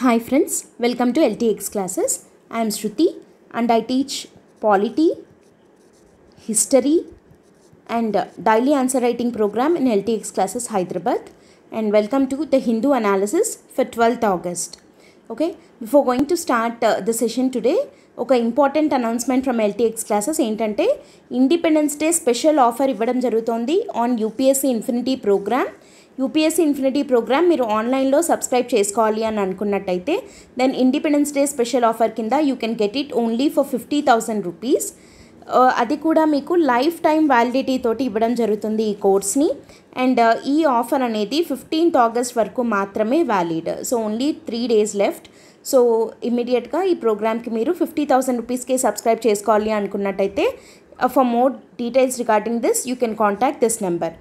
hi friends welcome to LTX classes I'm Shruti and I teach polity history and daily answer writing program in LTX classes Hyderabad and welcome to the Hindu analysis for twelfth August okay before going to start the session today ఒక important announcement from LTX classes ఏంటంటే independence day special offer ఇవ్వడం జరుగుతోంది on UPSC infinity program UPSC infinity program మీరు ఆన్లైన్లో subscribe చేసుకోవాలి అని అనుకున్నట్టయితే then independence day special offer కింద you can get it only for fifty thousand rupees అది కూడా మీకు లైఫ్ టైం వ్యాలిడిటీ తోటి ఇవ్వడం జరుగుతుంది ఈ కోర్స్ని అండ్ ఈ ఆఫర్ అనేది ఫిఫ్టీన్త్ ఆగస్ట్ వరకు మాత్రమే valid so only three days left so ఇమీడియట్గా ఈ ప్రోగ్రామ్కి మీరు ఫిఫ్టీ థౌసండ్ రూపీస్కి సబ్స్క్రైబ్ చేసుకోవాలి అనుకున్నట్టయితే for more details regarding this you can contact this number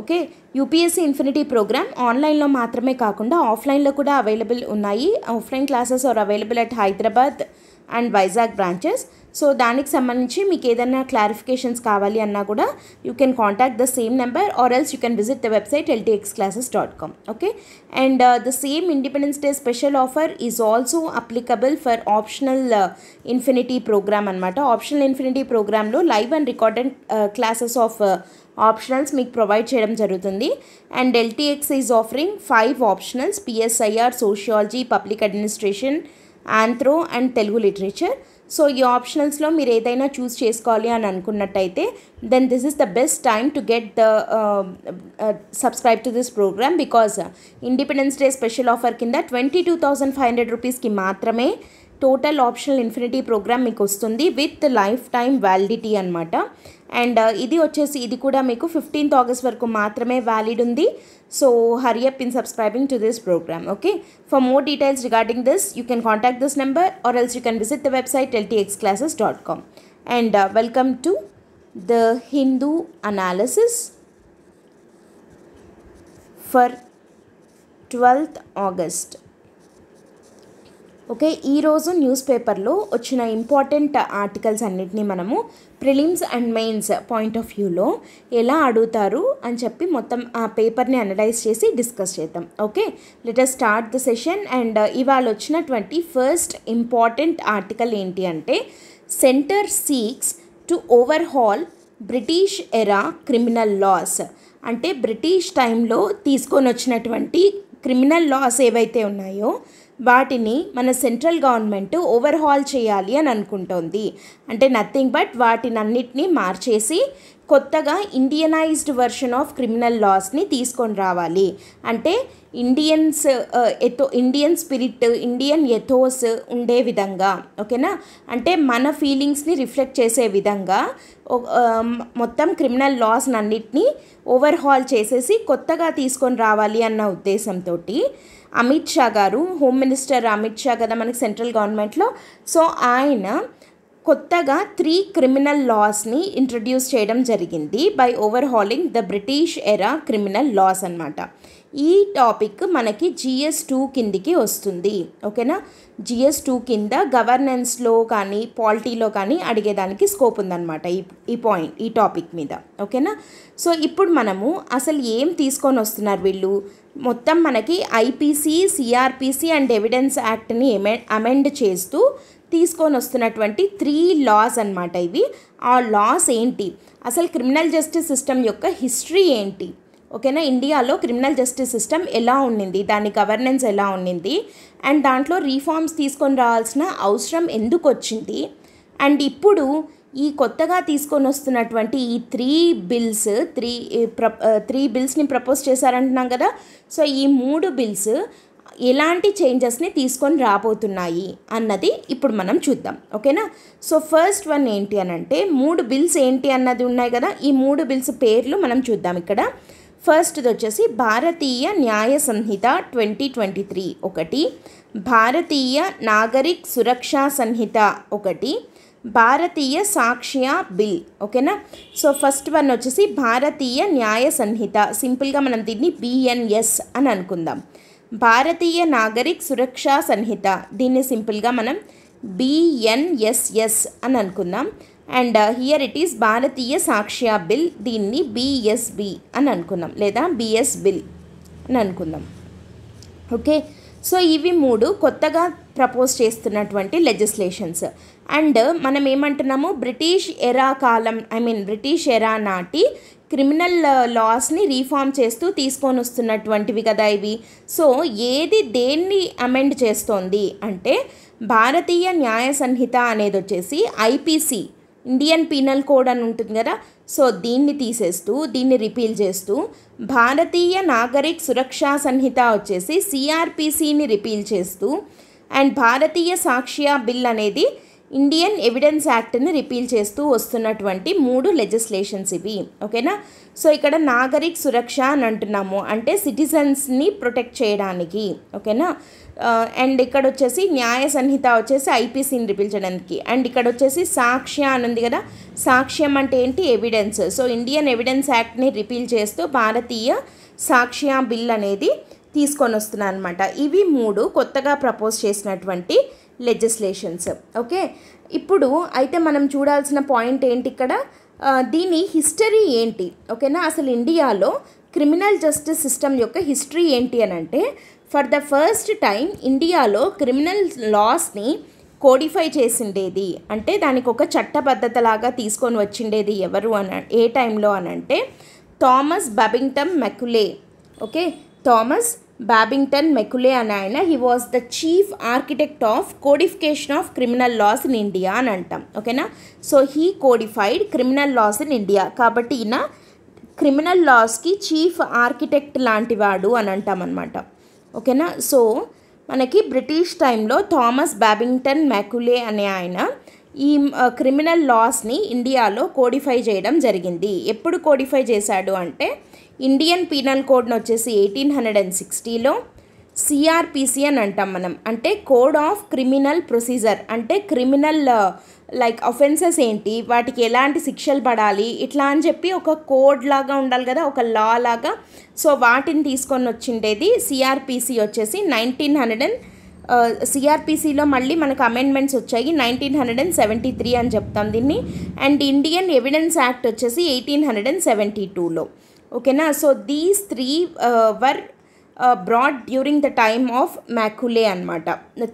okay UPSC infinity program ఆన్లైన్లో మాత్రమే కాకుండా ఆఫ్లైన్లో కూడా అవైలబుల్ ఉన్నాయి offline classes are available at Hyderabad and Vizag branches so దానికి సంబంధించి మీకు ఏదైనా క్లారిఫికేషన్స్ కావాలి అన్నా కూడా you can contact the same number or else you can visit the website LTX classes dot com okay and the same independence day special offer is also applicable for optional infinity program అనమాట optional infinity ప్రోగ్రామ్లో live and recorded classes of optionals మీకు provide చేయడం జరుగుతుంది and LTX is offering five optionals PSIR sociology public administration anthro and Telugu literature so ఈ ఆప్షనల్స్లో మీరు ఏదైనా choose చేసుకోవాలి అని అనుకున్నట్టయితే then this is the best time to get the subscribe to this program because independence day special offer కింద twenty two thousand five hundred రూపీస్కి మాత్రమే total optional infinity program with lifetime validity and idi vachesi idi kuda 15th august varaku maatrame valid undi so hurry up in subscribing to this program okay for more details regarding this you can contact this number or else you can visit the website ltxclasses.com and uh, welcome to the hindu analysis for 12th august okay ఈరోజు news పేపర్లో వచ్చిన important articles అన్నిటినీ మనము prelims and mains point of వ్యూలో ఎలా అడుగుతారు అని చెప్పి మొత్తం ఆ పేపర్ని అనలైజ్ చేసి డిస్కస్ చేద్దాం okay let's start the session and ఇవాళ వచ్చినటువంటి ఫస్ట్ ఇంపార్టెంట్ ఆర్టికల్ ఏంటి అంటే centre seeks to overhaul British era criminal laws అంటే బ్రిటిష్ టైంలో తీసుకొని వచ్చినటువంటి క్రిమినల్ లాస్ ఏవైతే ఉన్నాయో వాటిని మన సెంట్రల్ గవర్నమెంట్ ఓవర్హాల్ చేయాలి అని అనుకుంటోంది అంటే నథింగ్ బట్ అన్నిటినీ మార్చేసి కొత్తగా ఇండియనైజ్డ్ వర్షన్ ఆఫ్ క్రిమినల్ లాస్ని తీసుకొని రావాలి అంటే Indians uh, ethos Indian spirit Indian ethos ఉండే విధంగా ఓకేనా అంటే మన ఫీలింగ్స్ని రిఫ్లెక్ట్ చేసే విధంగా um, మొత్తం క్రిమినల్ లాస్ అన్నిటినీ ఓవర్హాల్ చేసేసి కొత్తగా తీసుకొని రావాలి అన్న ఉద్దేశంతో అమిత్ షా గారు హోమ్ మినిస్టర్ అమిత్ షా కదా మనకి సెంట్రల్ గవర్నమెంట్లో సో ఆయన కొత్తగా త్రీ క్రిమినల్ లాస్ని ఇంట్రడ్యూస్ చేయడం జరిగింది by overhauling the British era criminal laws అనమాట ఈ టాపిక్ మనకి జిఎస్ టూ కిందికి వస్తుంది ఓకేనా జిఎస్ టూ కింద గవర్నెన్స్లో కానీ పాలిటీలో కానీ అడిగేదానికి స్కోప్ ఉందన్నమాట ఈ ఈ పాయింట్ ఈ టాపిక్ మీద ఓకేనా సో ఇప్పుడు మనము అసలు ఏం తీసుకొని వస్తున్నారు వీళ్ళు మొత్తం మనకి ఐపీసీ సిఆర్పిసి అండ్ ఎవిడెన్స్ యాక్ట్ని అమెండ్ చేస్తూ తీసుకొని వస్తున్నటువంటి త్రీ లాస్ అనమాట ఇవి ఆ లాస్ ఏంటి అసలు క్రిమినల్ జస్టిస్ సిస్టమ్ యొక్క హిస్టరీ ఏంటి ఓకేనా ఇండియాలో క్రిమినల్ జస్టిస్ సిస్టమ్ ఎలా ఉండింది దాని గవర్నెన్స్ ఎలా ఉండింది అండ్ దాంట్లో రీఫార్మ్స్ తీసుకొని రావాల్సిన అవసరం ఎందుకు వచ్చింది అండ్ ఇప్పుడు ఈ కొత్తగా తీసుకొని వస్తున్నటువంటి ఈ త్రీ బిల్స్ త్రీ ప్ర త్రీ బిల్స్ని ప్రపోజ్ చేశారంటున్నాం కదా సో ఈ మూడు బిల్స్ ఎలాంటి చేంజెస్ని తీసుకొని రాబోతున్నాయి అన్నది ఇప్పుడు మనం చూద్దాం ఓకేనా సో ఫస్ట్ వన్ ఏంటి అని అంటే మూడు బిల్స్ ఏంటి అన్నది ఉన్నాయి కదా ఈ మూడు బిల్స్ పేర్లు మనం చూద్దాం ఇక్కడ ఫస్ట్ది వచ్చేసి భారతీయ న్యాయ సంహిత ట్వంటీ ట్వంటీ త్రీ ఒకటి భారతీయ నాగరిక్ సురక్షా సంహిత ఒకటి భారతీయ సాక్ష్య బిల్ ఓకేనా సో ఫస్ట్ వన్ వచ్చేసి భారతీయ న్యాయ సంహిత సింపుల్గా మనం దీన్ని బిఎన్ఎస్ అని అనుకుందాం భారతీయ నాగరిక్ సురక్షా సంహిత దీన్ని సింపుల్గా మనం బిఎన్ఎస్ఎస్ అని అనుకుందాం and here it is Bharatiya Sakshya bill దీన్ని బిఎస్బి అని అనుకుందాం లేదా బిఎస్ బిల్ అని అనుకుందాం ఓకే సో ఇవి మూడు కొత్తగా ప్రపోజ్ చేస్తున్నటువంటి లెజిస్లేషన్స్ అండ్ మనం ఏమంటున్నాము బ్రిటిష్ ఎరా కాలం ఐ మీన్ బ్రిటిష్ ఎరా నాటి క్రిమినల్ లాస్ని రీఫార్మ్ చేస్తూ తీసుకొని వస్తున్నటువంటివి కదా ఇవి సో ఏది దేన్ని అమెండ్ చేస్తోంది అంటే భారతీయ న్యాయ సంహిత అనేది వచ్చేసి ఐపీసీ ఇండియన్ పీనల్ కోడ్ అని ఉంటుంది కదా సో దీన్ని తీసేస్తూ దీన్ని రిపీల్ చేస్తూ భారతీయ నాగరిక్ సురక్షా సంహిత వచ్చేసి సిఆర్పిసిని రిపీల్ చేస్తూ అండ్ భారతీయ సాక్ష్య బిల్ అనేది ఇండియన్ ఎవిడెన్స్ యాక్ట్ని రిపీల్ చేస్తూ వస్తున్నటువంటి మూడు లెజిస్లేషన్స్ ఇవి ఓకేనా సో ఇక్కడ నాగరిక్ సురక్ష అని అంటున్నాము అంటే సిటిజన్స్ని ప్రొటెక్ట్ చేయడానికి ఓకేనా అండ్ uh, ఇక్కడ వచ్చేసి న్యాయ సంహిత వచ్చేసి ఐపీసీని రిపించడానికి అండ్ ఇక్కడ వచ్చేసి సాక్ష్య అని ఉంది కదా సాక్ష్యం అంటే ఏంటి ఎవిడెన్స్ సో ఇండియన్ ఎవిడెన్స్ యాక్ట్ని రిపీల్ చేస్తూ భారతీయ సాక్ష్య బిల్ అనేది తీసుకొని వస్తున్నాను అనమాట ఇవి మూడు కొత్తగా ప్రపోజ్ చేసినటువంటి లెజిస్లేషన్స్ ఓకే ఇప్పుడు అయితే మనం చూడాల్సిన పాయింట్ ఏంటి ఇక్కడ uh, దీని హిస్టరీ ఏంటి ఓకేనా అసలు ఇండియాలో క్రిమినల్ జస్టిస్ సిస్టమ్ యొక్క హిస్టరీ ఏంటి అని అంటే ఫర్ ద ఫస్ట్ టైం ఇండియాలో క్రిమినల్ లాస్ని కోడిఫై చేసిండేది అంటే దానికి ఒక చట్టబద్ధతలాగా తీసుకొని వచ్చిండేది ఎవరు అన ఏ టైంలో అనంటే Thomas Babington Macaulay okay Thomas Babington Macaulay అని ఆయన he was the chief architect of codification of criminal laws in India అని అంటాం ఓకేనా సో he codified criminal laws in India కాబట్టి ఈయన క్రిమినల్ లాస్కి చీఫ్ ఆర్కిటెక్ట్ లాంటివాడు అని అంటాం అనమాట ఓకేనా సో మనకి బ్రిటిష్ టైంలో థామస్ బ్యాబింగ్టన్ మ్యాకులే అనే ఆయన ఈ క్రిమినల్ లాస్ని ఇండియాలో కోడిఫై చేయడం జరిగింది ఎప్పుడు కోడిఫై చేశాడు అంటే ఇండియన్ పీనల్ కోడ్ని వచ్చేసి ఎయిటీన్ హండ్రెడ్ అండ్ సిక్స్టీలో సిఆర్పిసి అని అంటాం మనం అంటే కోడ్ ఆఫ్ క్రిమినల్ ప్రొసీజర్ అంటే క్రిమినల్ లైక్ అఫెన్సెస్ ఏంటి వాటికి ఎలాంటి శిక్షలు పడాలి ఇట్లా అని చెప్పి ఒక కోడ్ లాగా ఉండాలి కదా ఒక లా లాగా సో వాటిని తీసుకొని వచ్చిండేది సిఆర్పిసి వచ్చేసి నైన్టీన్ హండ్రెడ్ అండ్ సిఆర్పిసిలో మళ్ళీ మనకు అమెండ్మెంట్స్ వచ్చాయి nineteen hundred and seventy three అని చెప్తాం దీన్ని అండ్ ఇండియన్ ఎవిడెన్స్ యాక్ట్ వచ్చేసి ఎయిటీన్ హండ్రెడ్ అండ్ సెవెంటీ టూలో ఓకేనా so these three were brought during the time of Macaulay అనమాట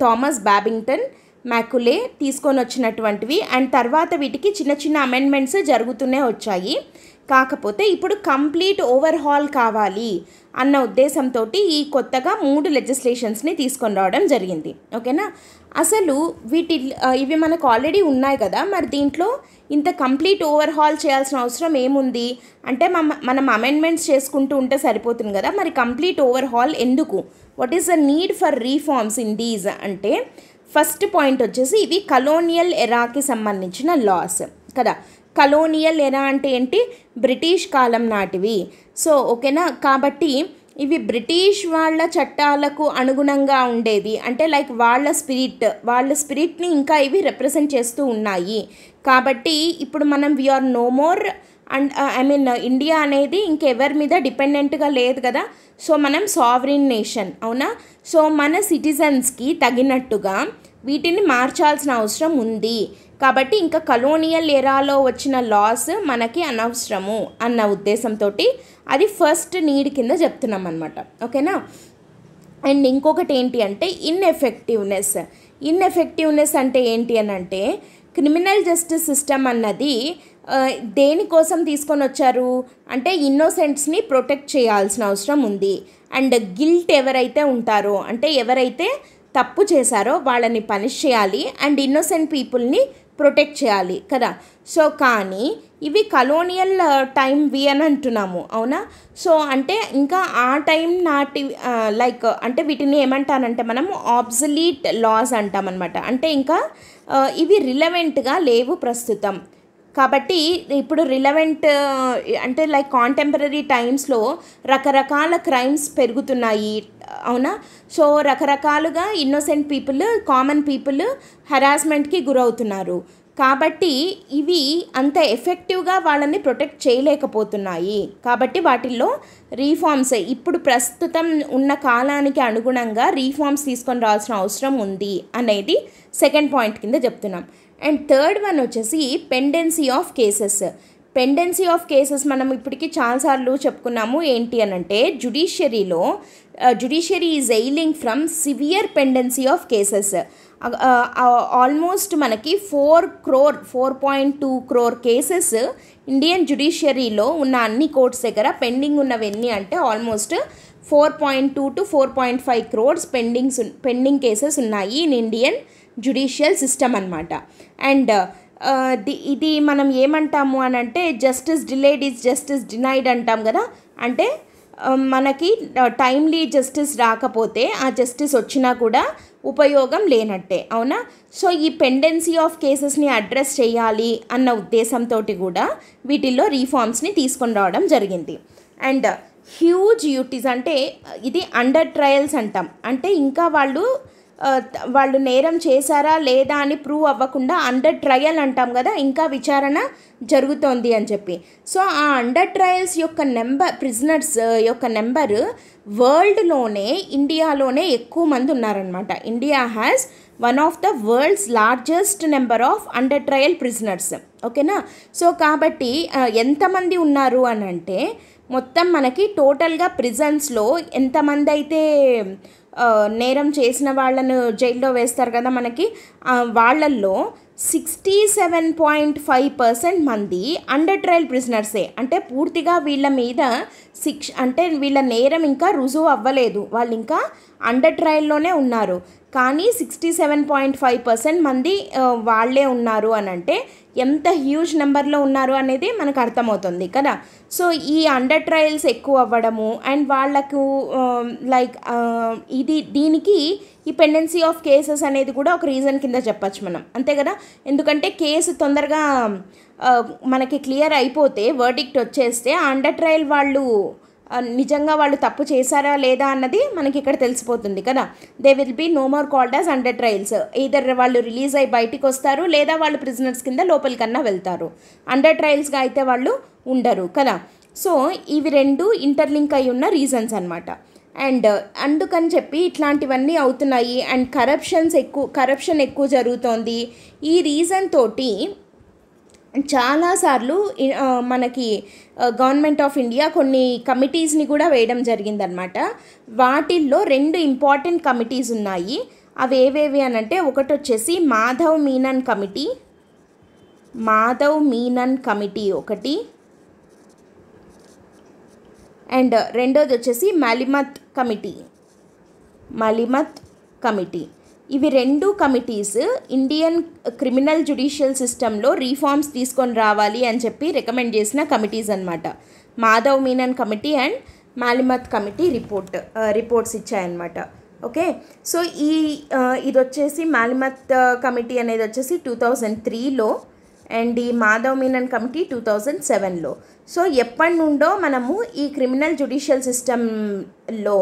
థామస్ బ్యాబింగ్టన్ మ్యాకులే తీసుకొని వచ్చినటువంటివి అండ్ తర్వాత వీటికి చిన్న చిన్న అమెండ్మెంట్స్ జరుగుతూనే వచ్చాయి కాకపోతే ఇప్పుడు కంప్లీట్ ఓవర్హాల్ కావాలి అన్న ఉద్దేశంతో ఈ కొత్తగా మూడు లెజిస్లేషన్స్ని తీసుకొని రావడం జరిగింది ఓకేనా అసలు వీటి ఇవి మనకు ఆల్రెడీ ఉన్నాయి కదా మరి దీంట్లో ఇంత కంప్లీట్ ఓవర్హాల్ చేయాల్సిన అవసరం ఏముంది అంటే మనం అమెండ్మెంట్స్ చేసుకుంటూ ఉంటే సరిపోతుంది కదా మరి కంప్లీట్ ఓవర్హాల్ ఎందుకు what is the need for reforms in these అంటే ఫస్ట్ పాయింట్ వచ్చేసి ఇవి కలోనియల్ ఎరాకి సంబంధించిన లాస్ కదా కలోనియల్ ఎరా అంటే ఏంటి బ్రిటిష్ కాలం నాటివి సో ఓకేనా కాబట్టి ఇవి బ్రిటిష్ వాళ్ళ చట్టాలకు అనుగుణంగా ఉండేవి అంటే లైక్ వాళ్ళ స్పిరిట్ వాళ్ళ స్పిరిట్ని ఇంకా ఇవి రిప్రజెంట్ చేస్తూ ఉన్నాయి కాబట్టి ఇప్పుడు మనం we are no more and I mean India అనేది ఇంకెవరి మీద డిపెండెంట్గా లేదు కదా సో మనం సావరిన్ నేషన్ అవునా సో మన సిటిజన్స్కి తగినట్టుగా వీటిని మార్చాల్సిన అవసరం ఉంది కాబట్టి ఇంకా కలోనియల్ ఎరాలో వచ్చిన లాస్ మనకి అనవసరము అన్న ఉద్దేశంతో అది ఫస్ట్ నీడ్ కింద చెప్తున్నాం అనమాట ఓకేనా అండ్ ఇంకొకటి ఏంటి అంటే ఇన్ఎఫెక్టివ్నెస్ ఇన్ఎఫెక్టివ్నెస్ అంటే ఏంటి అని అంటే క్రిమినల్ జస్టిస్ సిస్టమ్ అన్నది దేనికోసం తీసుకొని వచ్చారు అంటే ఇన్నోసెంట్స్ని ప్రొటెక్ట్ చేయాల్సిన అవసరం ఉంది అండ్ గిల్ట్ ఎవరైతే ఉంటారో అంటే ఎవరైతే తప్పు చేశారో వాళ్ళని పనిష్ చేయాలి అండ్ ఇన్నోసెంట్ పీపుల్ని ప్రొటెక్ట్ చేయాలి కదా సో కానీ ఇవి కలోనియల్ టైం వి అని అంటున్నాము అవునా సో అంటే ఇంకా ఆ టైం నాటి లైక్ అంటే వీటిని ఏమంటానంటే మనము ఆబ్జలీట్ లాస్ అంటామన్నమాట అంటే ఇంకా ఇవి రిలవెంట్గా లేవు ప్రస్తుతం కాబట్టి ఇప్పుడు రిలవెంట్ uh, అంటే లైక్ కాంటెంపరీ టైమ్స్లో రకరకాల క్రైమ్స్ పెరుగుతున్నాయి అవునా సో రకరకాలుగా ఇన్నోసెంట్ పీపుల్ కామన్ పీపుల్ హెరాస్మెంట్కి గురవుతున్నారు కాబట్టి ఇవి అంత ఎఫెక్టివ్గా వాళ్ళని ప్రొటెక్ట్ చేయలేకపోతున్నాయి కాబట్టి వాటిల్లో రీఫార్మ్స్ ఇప్పుడు ప్రస్తుతం ఉన్న కాలానికి అనుగుణంగా రీఫార్మ్స్ తీసుకొని రావాల్సిన అవసరం ఉంది అనేది సెకండ్ పాయింట్ కింద చెప్తున్నాం అండ్ థర్డ్ వన్ వచ్చేసి pendency of cases pendency of cases మనం ఇప్పటికీ చాలాసార్లు చెప్పుకున్నాము ఏంటి అని అంటే జుడిషియరీలో judiciary is ailing from severe pendency of cases almost మనకి four crore four point two crore cases Indian జుడిషియరీలో ఉన్న అన్ని కోర్ట్స్ దగ్గర పెండింగ్ ఉన్నవన్నీ అంటే almost four point two to four point five crores pendings pending cases ఉన్నాయి ఇన్ ఇండియన్ జ్యుడిషియల్ సిస్టమ్ అనమాట and ఇది మనం ఏమంటాము అని అంటే justice delayed is justice denied అంటాం కదా అంటే um, మనకి టైమ్లీ uh, జస్టిస్ రాకపోతే ఆ జస్టిస్ వచ్చినా కూడా ఉపయోగం లేనట్టే అవునా సో ఈ పెండెన్సీ ఆఫ్ కేసెస్ని అడ్రస్ చేయాలి అన్న ఉద్దేశంతో కూడా వీటిల్లో రీఫార్మ్స్ని తీసుకొని రావడం జరిగింది అండ్ హ్యూజ్ యూటీస్ అంటే ఇది అండర్ ట్రయల్స్ అంటాం అంటే ఇంకా వాళ్ళు వాళ్ళు నేరం చేశారా లేదా అని ప్రూవ్ అవ్వకుండా అండర్ ట్రయల్ అంటాం కదా ఇంకా విచారణ జరుగుతోంది అని చెప్పి సో ఆ అండర్ ట్రయల్స్ యొక్క నెంబర్ ప్రిజనర్స్ యొక్క నెంబర్ వరల్డ్లోనే ఇండియాలోనే ఎక్కువ మంది ఉన్నారనమాట India has one of the world's largest number of under trial prisoners ఓకేనా సో కాబట్టి ఎంతమంది ఉన్నారు అని అంటే మొత్తం మనకి టోటల్గా ప్రిజన్స్లో ఎంతమంది అయితే నేరం చేసిన వాళ్ళను జైల్లో వేస్తారు కదా మనకి వాళ్ళల్లో sixty seven point five percent మంది అండర్ ట్రయల్ ప్రిజనర్సే అంటే పూర్తిగా వీళ్ళ మీద శిక్ష అంటే వీళ్ళ నేరం ఇంకా రుజువు అవ్వలేదు వాళ్ళు ఇంకా అండర్ ట్రయల్లోనే ఉన్నారు కానీ sixty seven point five percent మంది వాళ్ళే ఉన్నారు అని అంటే ఎంత హ్యూజ్ నెంబర్లో ఉన్నారు అనేది మనకు అర్థమవుతుంది కదా సో ఈ అండర్ ట్రయల్స్ ఎక్కువ అవ్వడము అండ్ వాళ్ళకు లైక్ ఇది దీనికి ఈ పెండెన్సీ ఆఫ్ కేసెస్ అనేది కూడా ఒక రీజన్ కింద చెప్పచ్చు మనం అంతే కదా ఎందుకంటే కేసు తొందరగా మనకి క్లియర్ అయిపోతే వర్డిక్ట్ వచ్చేస్తే అండర్ ట్రయల్ వాళ్ళు నిజంగా వాళ్ళు తప్పు చేశారా లేదా అన్నది మనకి ఇక్కడ తెలిసిపోతుంది కదా they will be no more called as under trials either వాళ్ళు రిలీజ్ అయ్యి బయటికి వస్తారు లేదా వాళ్ళు ప్రిజనర్స్ కింద లోపలికన్నా వెళ్తారు అండర్ ట్రయల్స్గా అయితే వాళ్ళు ఉండరు కదా సో ఇవి రెండు ఇంటర్లింక్ అయి ఉన్న రీజన్స్ అనమాట అండ్ అందుకని చెప్పి ఇట్లాంటివన్నీ అవుతున్నాయి అండ్ కరప్షన్స్ ఎక్కువ కరప్షన్ ఎక్కువ జరుగుతోంది ఈ రీజన్ తోటి చాలాసార్లు మనకి గవర్నమెంట్ ఆఫ్ ఇండియా కొన్ని కమిటీస్ని కూడా వేయడం జరిగిందనమాట వాటిల్లో రెండు ఇంపార్టెంట్ కమిటీస్ ఉన్నాయి అవి ఏవేవి అని అంటే ఒకటి వచ్చేసి మాధవ్ మీనన్ కమిటీ మాధవ్ మీనన్ కమిటీ ఒకటి అండ్ రెండోది వచ్చేసి మలిమత్ కమిటీ మలిమత్ కమిటీ ఇవి రెండు కమిటీస్ ఇండియన్ క్రిమినల్ జుడిషియల్ సిస్టంలో రీఫార్మ్స్ తీసుకొని రావాలి అని చెప్పి రికమెండ్ చేసిన కమిటీస్ అనమాట Madhav Menon committee and Malimath committee report reports ఇచ్చాయన్నమాట ఓకే సో ఈ ఇది వచ్చేసి మాలిమత్ కమిటీ అనేది వచ్చేసి టూ థౌజండ్ త్రీలో అండ్ ఈ Madhav Menon committee two thousand సెవెన్లో సో ఎప్పటి నుండో మనము ఈ క్రిమినల్ జ్యుడిషియల్ సిస్టంలో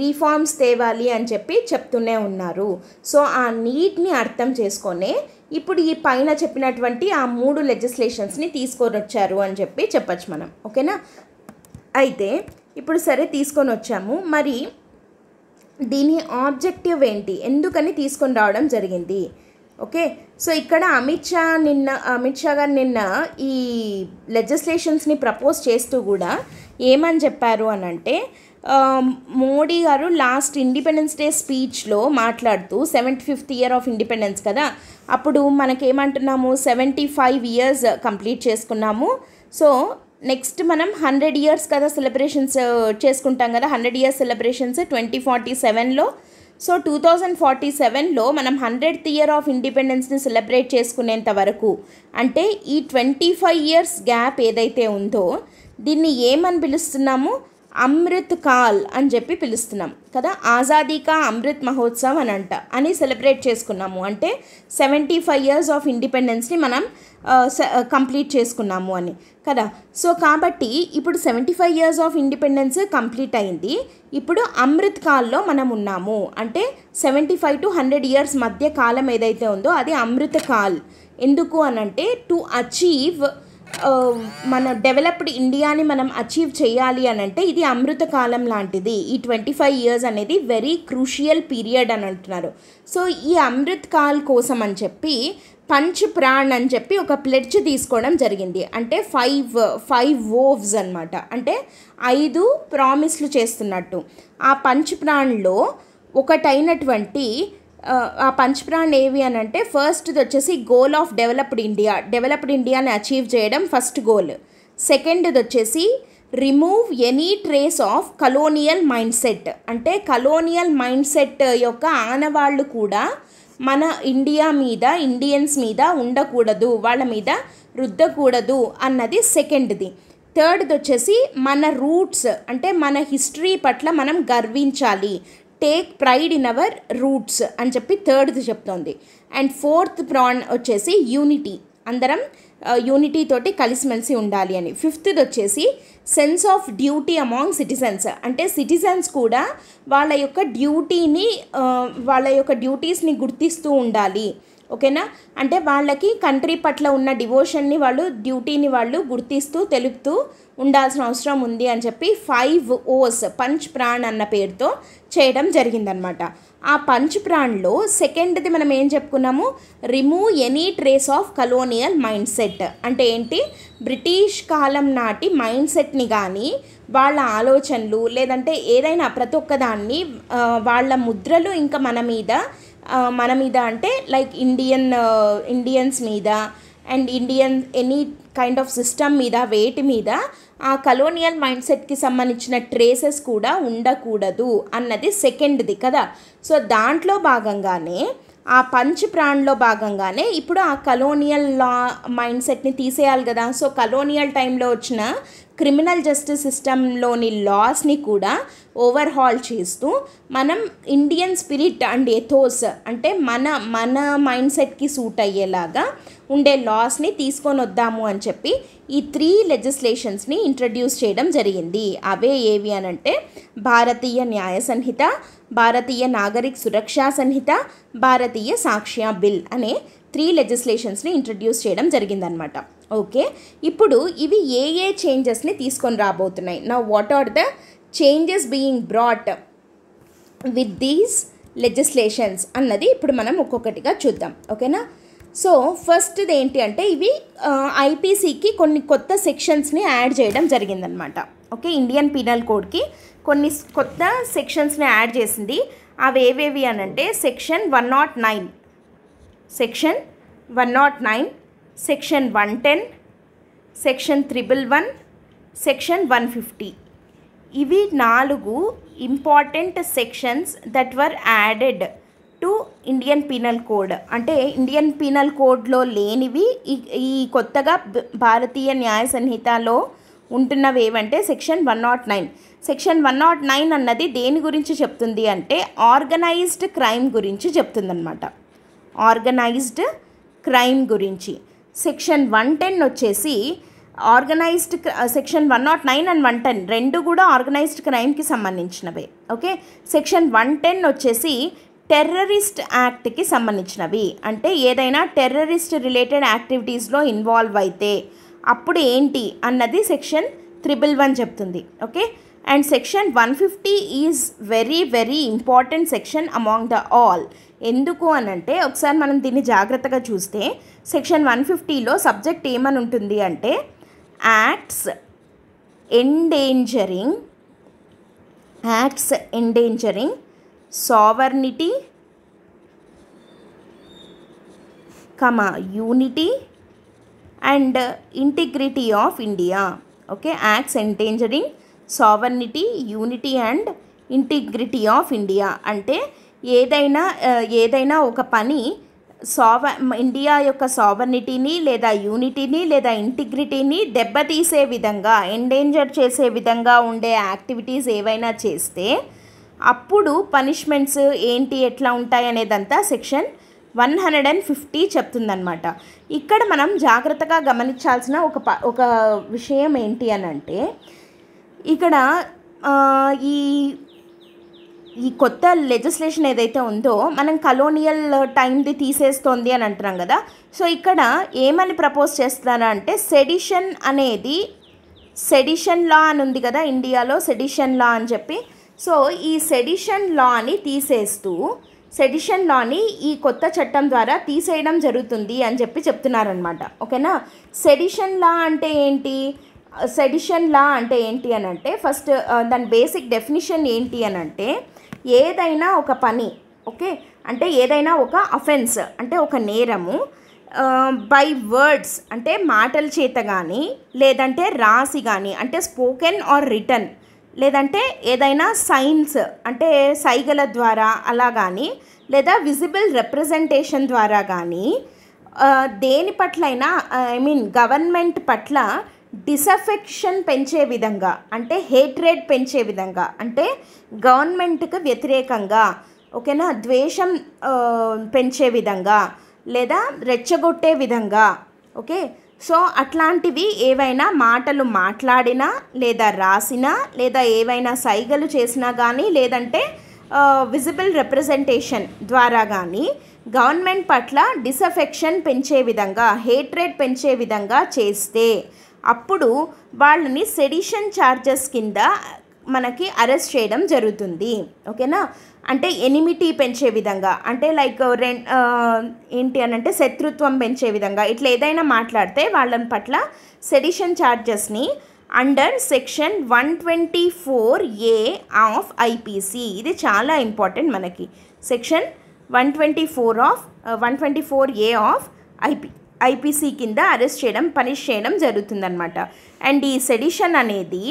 రీఫార్మ్స్ తేవాలి అని చెప్పి చెప్తూనే ఉన్నారు సో ఆ నీట్ని అర్థం చేసుకొనే ఇప్పుడు ఈ పైన చెప్పినటువంటి ఆ మూడు లెజిస్లేషన్స్ని తీసుకొని వచ్చారు అని చెప్పి చెప్పచ్చు మనం ఓకేనా అయితే ఇప్పుడు సరే తీసుకొని వచ్చాము మరి దీని ఆబ్జెక్టివ్ ఏంటి ఎందుకని తీసుకొని రావడం జరిగింది ఓకే సో ఇక్కడ అమిత్ షా నిన్న అమిత్ షా గారు నిన్న ఈ లెజిస్లేషన్స్ని ప్రపోజ్ చేస్తూ కూడా ఏమని చెప్పారు అని అంటే మోడీ గారు లాస్ట్ ఇండిపెండెన్స్ డే స్పీచ్లో మాట్లాడుతూ seventy fifth year of independence కదా అప్పుడు మనకేమంటున్నాము సెవెంటీ ఫైవ్ ఇయర్స్ కంప్లీట్ చేసుకున్నాము సో నెక్స్ట్ మనం హండ్రెడ్ ఇయర్స్ కదా సెలబ్రేషన్స్ చేసుకుంటాం కదా hundred years celebrations twenty forty సెవెన్లో సో టూ థౌజండ్ ఫార్టీ సెవెన్లో మనం హండ్రెడ్త్ ఇయర్ ఆఫ్ ఇండిపెండెన్స్ని సెలబ్రేట్ చేసుకునేంత వరకు అంటే ఈ ట్వంటీ ఫైవ్ ఇయర్స్ గ్యాప్ ఏదైతే ఉందో దీన్ని ఏమని పిలుస్తున్నాము అమృత్ కాల్ అని చెప్పి పిలుస్తున్నాం కదా ఆజాదీ కా అమృత్ మహోత్సవ్ అని అంట అని సెలబ్రేట్ చేసుకున్నాము అంటే సెవెంటీ ఫైవ్ ఇయర్స్ ఆఫ్ ఇండిపెండెన్స్ని మనం కంప్లీట్ చేసుకున్నాము అని కదా సో కాబట్టి ఇప్పుడు seventy five years of independence complete అయింది ఇప్పుడు అమృత్ కాల్లో మనం ఉన్నాము అంటే seventy five to hundred years మధ్య కాలం ఏదైతే ఉందో అది అమృత్ కాల్ ఎందుకు అనంటే టు అచీవ్ మన డెవలప్డ్ ఇండియాని మనం అచీవ్ చేయాలి అని అంటే ఇది అమృతకాలం లాంటిది ఈ ట్వంటీ ఫైవ్ ఇయర్స్ అనేది వెరీ క్రూషియల్ పీరియడ్ అని అంటున్నారు సో ఈ అమృత్ కాల్ కోసం అని చెప్పి పంచ్ ప్రాణ్ అని చెప్పి ఒక ప్లెడ్జ్ తీసుకోవడం జరిగింది అంటే ఫైవ్ ఫైవ్ ఓవ్స్ అనమాట అంటే ఐదు ప్రామిస్లు చేస్తున్నట్టు ఆ పంచ్ ప్రాణ్లో ఒకటైనటువంటి ఆ పంచ్ బ్రాండ్ ఏవి అని అంటే ఫస్ట్ది వచ్చేసి goal of developed India developed ఇండియాని అచీవ్ చేయడం ఫస్ట్ గోల్ సెకండ్ది వచ్చేసి remove any trace of colonial mind set అంటే కలోనియల్ మైండ్ సెట్ యొక్క ఆనవాళ్ళు కూడా మన ఇండియా మీద ఇండియన్స్ మీద ఉండకూడదు వాళ్ళ మీద రుద్దకూడదు అన్నది సెకండ్ది థర్డ్ది వచ్చేసి మన రూట్స్ అంటే మన హిస్టరీ పట్ల మనం గర్వించాలి take pride in our roots అని చెప్పి థర్డ్ది చెప్తోంది అండ్ ఫోర్త్ ప్రాన్ వచ్చేసి యూనిటీ అందరం యూనిటీ uh, తోటి కలిసిమెలిసి ఉండాలి అని ఫిఫ్త్ది వచ్చేసి sense of duty among citizens అంటే సిటిజన్స్ కూడా వాళ్ళ యొక్క డ్యూటీని uh, వాళ్ళ యొక్క డ్యూటీస్ని గుర్తిస్తూ ఉండాలి ఓకేనా అంటే వాళ్ళకి కంట్రీ పట్ల ఉన్న డివోషన్ని వాళ్ళు డ్యూటీని వాళ్ళు గుర్తిస్తూ తెలుపుతూ ఉండాల్సిన అవసరం ఉంది అని చెప్పి ఫైవ్ ఓస్ పంచ్ ప్రాణ్ అన్న పేరుతో చేయడం జరిగిందనమాట ఆ పంచ్ ప్రాణ్లో సెకండ్ది మనం ఏం చెప్పుకున్నాము remove any trace of colonial mind set అంటే ఏంటి బ్రిటిష్ కాలం నాటి మైండ్ సెట్ని కానీ వాళ్ళ ఆలోచనలు లేదంటే ఏదైనా ప్రతి ఒక్కదాన్ని వాళ్ళ ముద్రలు ఇంకా మన మీద మన మీద అంటే లైక్ ఇండియన్ ఇండియన్స్ మీద and Indian any kind of system మీద వేటి మీద ఆ కలోనియల్ మైండ్ సెట్కి సంబంధించిన ట్రేసెస్ కూడా ఉండకూడదు అన్నది సెకండ్ది కదా సో దాంట్లో భాగంగానే ఆ పంచ్ ప్రాణ్లో భాగంగానే ఇప్పుడు ఆ కలోనియల్ లా మైండ్ సెట్ని తీసేయాలి కదా సో కలోనియల్ టైంలో వచ్చిన క్రిమినల్ జస్టిస్ సిస్టంలోని లాస్ని కూడా ఓవర్హాల్ చేస్తూ మనం ఇండియన్ స్పిరిట్ అండ్ ఎథోస్ అంటే మన మన మైండ్ సెట్కి సూట్ అయ్యేలాగా ఉండే లాస్ని తీసుకొని వద్దాము అని చెప్పి ఈ త్రీ లెజిస్లేషన్స్ని ఇంట్రడ్యూస్ చేయడం జరిగింది అవే ఏవి అనంటే భారతీయ న్యాయ సంహిత భారతీయ నాగరిక్ సురక్షా సంహిత భారతీయ సాక్ష్య బిల్ అనే త్రీ లెజిస్లేషన్స్ని ఇంట్రడ్యూస్ చేయడం జరిగిందనమాట ఓకే ఇప్పుడు ఇవి ఏ ఏ చేంజెస్ని తీసుకొని రాబోతున్నాయి నా what are the changes being brought with these legislations అన్నది ఇప్పుడు మనం ఒక్కొక్కటిగా చూద్దాం ఓకేనా సో ఫస్ట్ది ఏంటి అంటే ఇవి ఐపీసీకి కొన్ని కొత్త సెక్షన్స్ని యాడ్ చేయడం జరిగిందనమాట ఓకే ఇండియన్ పీనల్ కోడ్కి కొన్ని కొత్త సెక్షన్స్ని యాడ్ చేసింది అవి ఏవేవి అని అంటే section one not nine section one not nine section one ten section triple one section one fifty ఇవి నాలుగు important sections that were added to Indian penal code అంటే ఇండియన్ పీనల్ కోడ్లో లేనివి ఈ కొత్తగా భారతీయ న్యాయ సంహితలో ఉంటున్నవి ఏవంటే section one not nine section one not nine అన్నది దేని గురించి చెప్తుంది అంటే ఆర్గనైజ్డ్ క్రైమ్ గురించి అనమాట ఆర్గనైజ్డ్ క్రైమ్ గురించి సెక్షన్ వన్ టెన్ వచ్చేసి organised section one not nine and one ten రెండు కూడా ఆర్గనైజ్డ్ క్రైమ్కి సంబంధించినవే ఓకే సెక్షన్ వన్ టెన్ వచ్చేసి టెర్రరిస్ట్ యాక్ట్కి సంబంధించినవి అంటే ఏదైనా టెర్రరిస్ట్ రిలేటెడ్ యాక్టివిటీస్లో ఇన్వాల్వ్ అయితే అప్పుడు ఏంటి అన్నది సెక్షన్ త్రిబుల్ వన్ చెప్తుంది okay and section one fifty is very very important section among the all ఎందుకు అని అంటే ఒకసారి మనం దీన్ని జాగ్రత్తగా చూస్తే సెక్షన్ వన్ ఫిఫ్టీలో సబ్జెక్ట్ ఏమని ఉంటుంది అంటే acts endangering acts endangering sovereignty comma unity and integrity of India okay acts endangering sovereignty unity and integrity of India అంటే ఏదైనా uh, ఏదైనా ఒక పని సావ ఇండియా యొక్క సావర్నిటీని లేదా యూనిటీని లేదా ఇంటిగ్రిటీని దెబ్బతీసే విధంగా ఎండేంజర్ చేసే విధంగా ఉండే యాక్టివిటీస్ ఏవైనా చేస్తే అప్పుడు పనిష్మెంట్స్ ఏంటి ఎట్లా ఉంటాయి అనేదంతా section one hundred and fifty చెప్తుందనమాట ఇక్కడ మనం జాగ్రత్తగా గమనించాల్సిన ఒక ప ఒక విషయం ఏంటి అని అంటే ఇక్కడ ఈ ఈ కొత్త లెజిస్లేషన్ ఏదైతే ఉందో మనం కలోనియల్ టైంది తీసేస్తోంది అని అంటున్నాం కదా సో ఇక్కడ ఏమని ప్రపోజ్ చేస్తారా అంటే సెడిషన్ అనేది సెడిషన్ లా అని ఉంది కదా ఇండియాలో సెడిషన్ లా అని చెప్పి సో ఈ సెడిషన్ లాని తీసేస్తూ సెడిషన్ లాని ఈ కొత్త చట్టం ద్వారా తీసేయడం జరుగుతుంది అని చెప్పి చెప్తున్నారనమాట ఓకేనా సెడిషన్ లా అంటే ఏంటి సెడిషన్ లా అంటే ఏంటి అని అంటే ఫస్ట్ దాని బేసిక్ డెఫినిషన్ ఏంటి అని అంటే ఏదైనా ఒక పని ఓకే అంటే ఏదైనా ఒక అఫెన్స్ అంటే ఒక నేరము బై వర్డ్స్ అంటే మాటల చేత కానీ లేదంటే రాసి కానీ అంటే స్పోకెన్ ఆర్ రిటర్న్ లేదంటే ఏదైనా సైన్స్ అంటే సైగల ద్వారా అలా కానీ లేదా విజిబుల్ రిప్రజెంటేషన్ ద్వారా కానీ దేని పట్లైనా ఐ మీన్ గవర్నమెంట్ పట్ల డిసఫెక్షన్ పెంచే విధంగా అంటే హేట్రేట్ పెంచే విధంగా అంటే గవర్నమెంట్కి వ్యతిరేకంగా ఓకేనా ద్వేషం పెంచే విధంగా లేదా రెచ్చగొట్టే విధంగా ఓకే సో అట్లాంటివి ఏవైనా మాటలు మాట్లాడినా లేదా రాసినా లేదా ఏవైనా సైగలు చేసినా కానీ లేదంటే విజిబుల్ రిప్రజెంటేషన్ ద్వారా కానీ గవర్నమెంట్ పట్ల డిసఫెక్షన్ పెంచే విధంగా హేట్రేట్ పెంచే విధంగా చేస్తే అప్పుడు వాళ్ళని సెడిషన్ ఛార్జెస్ కింద మనకి అరెస్ట్ చేయడం జరుగుతుంది ఓకేనా అంటే ఎనిమిటీ పెంచే విధంగా అంటే లైక్ రెం ఏంటి అని అంటే శత్రుత్వం పెంచే విధంగా ఇట్లా ఏదైనా మాట్లాడితే వాళ్ళని పట్ల సెడిషన్ ఛార్జెస్ని under section one twenty four A of IPC ఇది చాలా ఇంపార్టెంట్ మనకి section one twenty four of one twenty four A of IP IPC కింద అరెస్ట్ చేయడం పనిష్ చేయడం జరుగుతుందనమాట అండ్ ఈ సెడిషన్ అనేది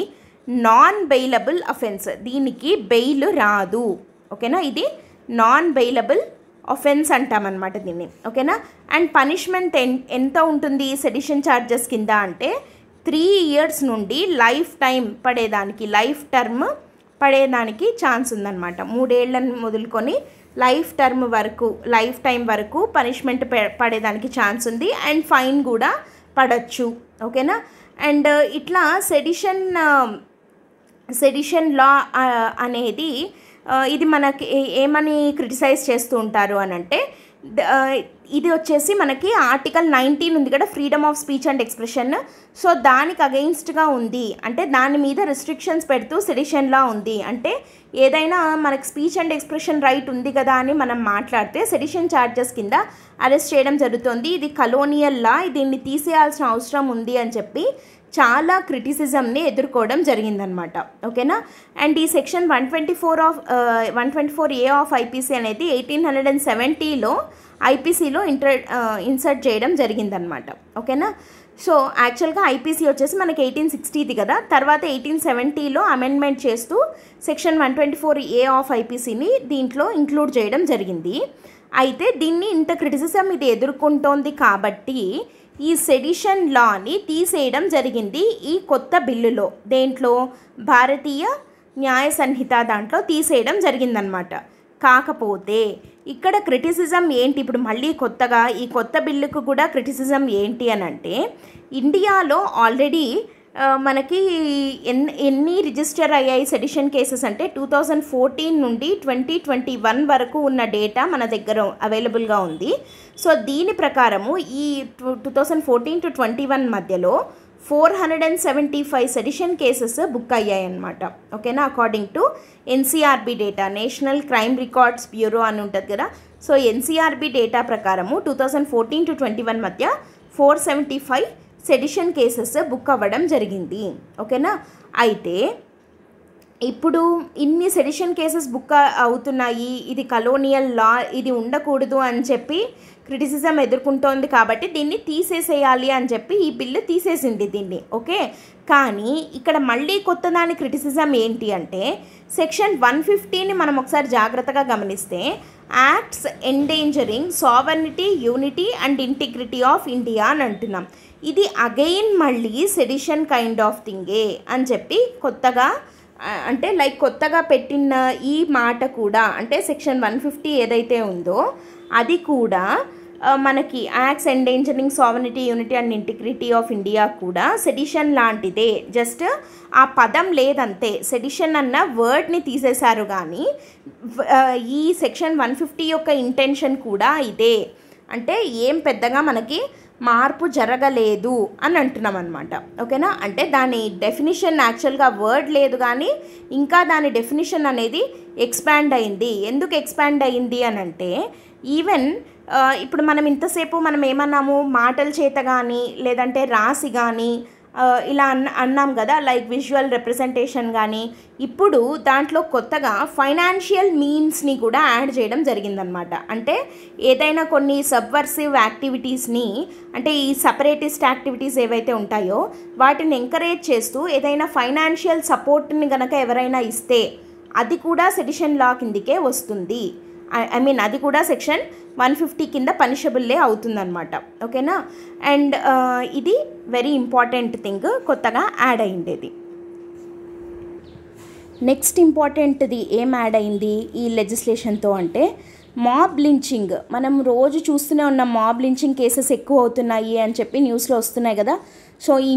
నాన్ బెయిలబుల్ అఫెన్స్ దీనికి బెయిల్ రాదు ఓకేనా ఇది నాన్ బెయిలబుల్ అఫెన్స్ అంటామన్నమాట దీన్ని ఓకేనా అండ్ పనిష్మెంట్ ఎంత ఉంటుంది సెడిషన్ ఛార్జెస్ కింద అంటే త్రీ ఇయర్స్ నుండి లైఫ్ టైం పడేదానికి లైఫ్ టర్మ్ పడేదానికి ఛాన్స్ ఉందన్నమాట మూడేళ్లను మొదలుకొని లైఫ్ టర్మ్ వరకు లైఫ్ టైం వరకు పనిష్మెంట్ పడేదానికి ఛాన్స్ ఉంది అండ్ ఫైన్ కూడా పడచ్చు ఓకేనా అండ్ ఇట్లా సెడిషన్ సెడిషన్ లా అనేది ఇది మనకి ఏమని క్రిటిసైజ్ చేస్తూ ఉంటారు అని అంటే ఇది వచ్చేసి మనకి ఆర్టికల్ నైన్టీన్ ఉంది కదా freedom of speech and expression so దానికి అగెయిన్స్ట్గా ఉంది అంటే దాని మీద రెస్ట్రిక్షన్స్ పెడుతూ సెడిషన్లా ఉంది అంటే ఏదైనా మనకు స్పీచ్ అండ్ ఎక్స్ప్రెషన్ రైట్ ఉంది కదా అని మనం మాట్లాడితే సెడిషన్ ఛార్జెస్ కింద అరెస్ట్ చేయడం జరుగుతుంది ఇది కలోనియల్ లా దీన్ని తీసేయాల్సిన అవసరం ఉంది అని చెప్పి చాలా క్రిటిసిజంని ఎదుర్కోవడం జరిగిందనమాట ఓకేనా అండ్ ఈ section one twenty four of one twenty four A of IPC అనేది ఎయిటీన్ హండ్రెడ్ అండ్ సెవెంటీలో ఐపీసీలో ఇంటర్ ఇన్సర్ట్ చేయడం జరిగిందనమాట ఓకేనా సో యాక్చువల్గా ఐపీసీ వచ్చేసి మనకి ఎయిటీన్ సిక్స్టీది కదా తర్వాత ఎయిటీన్ సెవెంటీలో అమెండ్మెంట్ చేస్తూ section one twenty four A of ఐపీసీని దీంట్లో ఇంక్లూడ్ చేయడం జరిగింది అయితే దీన్ని ఇంత క్రిటిసిజం ఇది ఎదుర్కొంటోంది కాబట్టి ఈ సెడిషన్ లాని తీసేయడం జరిగింది ఈ కొత్త బిల్లులో దేంట్లో భారతీయ న్యాయ సంహిత దాంట్లో తీసేయడం జరిగిందనమాట కాకపోతే ఇక్కడ క్రిటిసిజం ఏంటి ఇప్పుడు మళ్ళీ కొత్తగా ఈ కొత్త బిల్లుకు కూడా క్రిటిసిజం ఏంటి అని అంటే ఇండియాలో ఆల్రెడీ మనకి ఎన్ ఎన్ని రిజిస్టర్ అయ్యాయి సెడిషన్ కేసెస్ అంటే టూ థౌజండ్ ఫోర్టీన్ నుండి ట్వంటీ ట్వంటీ వన్ వరకు ఉన్న డేటా మన దగ్గర అవైలబుల్గా ఉంది సో దీని ప్రకారము ఈ two thousand fourteen to twenty one మధ్యలో four hundred and seventy five sedition cases book అయ్యాయన్నమాట ఓకేనా according to NCRB data national crime records bureau అని ఉంటుంది కదా సో ఎన్సీఆర్బి డేటా ప్రకారము two thousand fourteen to twenty one మధ్య four seventy five sedition cases book అవ్వడం జరిగింది ఓకేనా అయితే ఇప్పుడు ఇన్ని సెడిషన్ కేసెస్ బుక్ అవుతున్నాయి ఇది కలోనియల్ లా ఇది ఉండకూడదు అని చెప్పి క్రిటిసిజం ఎదుర్కొంటోంది కాబట్టి దీన్ని తీసేసేయాలి అని చెప్పి ఈ బిల్లు తీసేసింది దీన్ని ఓకే కానీ ఇక్కడ మళ్ళీ కొత్త దాని క్రిటిసిజం ఏంటి అంటే సెక్షన్ వన్ ఫిఫ్టీని మనం ఒకసారి జాగ్రత్తగా గమనిస్తే acts endangering sovereignty unity and integrity of India అని అంటున్నాం ఇది అగైన్ మళ్ళీ సెడిషన్ కైండ్ ఆఫ్ థింగే అని చెప్పి కొత్తగా అంటే లైక్ కొత్తగా పెట్టిన ఈ మాట కూడా అంటే సెక్షన్ వన్ ఫిఫ్టీ ఏదైతే ఉందో అది కూడా మనకి acts endangering sovereignty unity and integrity of India కూడా సెడిషన్ లాంటిదే జస్ట్ ఆ పదం లేదంతే సెడిషన్ అన్న వర్డ్ని తీసేశారు కానీ ఈ సెక్షన్ వన్ ఫిఫ్టీ యొక్క ఇంటెన్షన్ కూడా ఇదే అంటే ఏం పెద్దగా మనకి మార్పు జరగలేదు అని అంటున్నాం అనమాట ఓకేనా అంటే దాని డెఫినిషన్ యాక్చువల్గా వర్డ్ లేదు కానీ ఇంకా దాని డెఫినిషన్ అనేది ఎక్స్పాండ్ అయింది ఎందుకు ఎక్స్పాండ్ అయింది అని అంటే ఈవెన్ ఇప్పుడు మనం ఇంతసేపు మనం ఏమన్నాము మాటల చేత కానీ లేదంటే రాసి కానీ ఇలా అన్న అన్నాం కదా లైక్ విజువల్ రిప్రజెంటేషన్ కానీ ఇప్పుడు దాంట్లో కొత్తగా ఫైనాన్షియల్ మీన్స్ని కూడా యాడ్ చేయడం జరిగిందనమాట అంటే ఏదైనా కొన్ని సబ్వర్సివ్ యాక్టివిటీస్ని అంటే ఈ సపరేటిస్ట్ యాక్టివిటీస్ ఏవైతే ఉంటాయో వాటిని ఎంకరేజ్ చేస్తూ ఏదైనా ఫైనాన్షియల్ సపోర్ట్ని కనుక ఎవరైనా ఇస్తే అది కూడా సెటిషన్ లా కిందికే వస్తుంది ఐ మీన్ అది కూడా సెక్షన్ వన్ ఫిఫ్టీ కింద పనిషబుల్లే అవుతుందన్నమాట ఓకేనా అండ్ ఇది వెరీ ఇంపార్టెంట్ థింగ్ కొత్తగా యాడ్ అయిండేది నెక్స్ట్ ఇంపార్టెంట్ది ఏం యాడ్ అయింది ఈ లెజిస్లేషన్తో అంటే మాబ్ లించింగ్ మనం రోజు చూస్తూనే ఉన్న మాబ్ లించింగ్ కేసెస్ ఎక్కువ అవుతున్నాయి అని చెప్పి న్యూస్లో వస్తున్నాయి కదా సో ఈ